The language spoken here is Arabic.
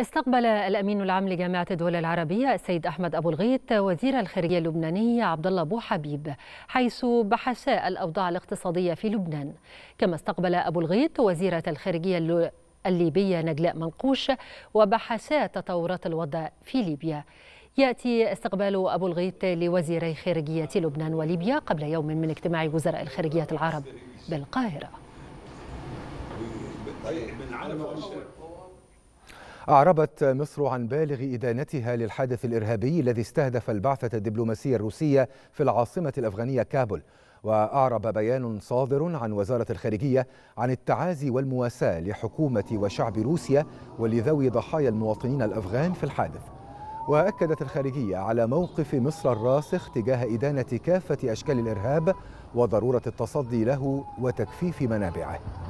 استقبل الامين العام لجامعه الدول العربيه السيد احمد ابو الغيط وزير الخارجيه اللبناني عبد الله ابو حبيب حيث بحثا الاوضاع الاقتصاديه في لبنان كما استقبل ابو الغيط وزيره الخارجيه الليبيه نجلاء منقوش وبحثا تطورات الوضع في ليبيا ياتي استقبال ابو الغيط لوزيري خارجيه لبنان وليبيا قبل يوم من اجتماع وزراء الخارجيه العرب بالقاهره أعربت مصر عن بالغ إدانتها للحادث الإرهابي الذي استهدف البعثة الدبلوماسية الروسية في العاصمة الأفغانية كابول وأعرب بيان صادر عن وزارة الخارجية عن التعازي والمواساة لحكومة وشعب روسيا ولذوي ضحايا المواطنين الأفغان في الحادث وأكدت الخارجية على موقف مصر الراسخ تجاه إدانة كافة أشكال الإرهاب وضرورة التصدي له وتكفيف منابعه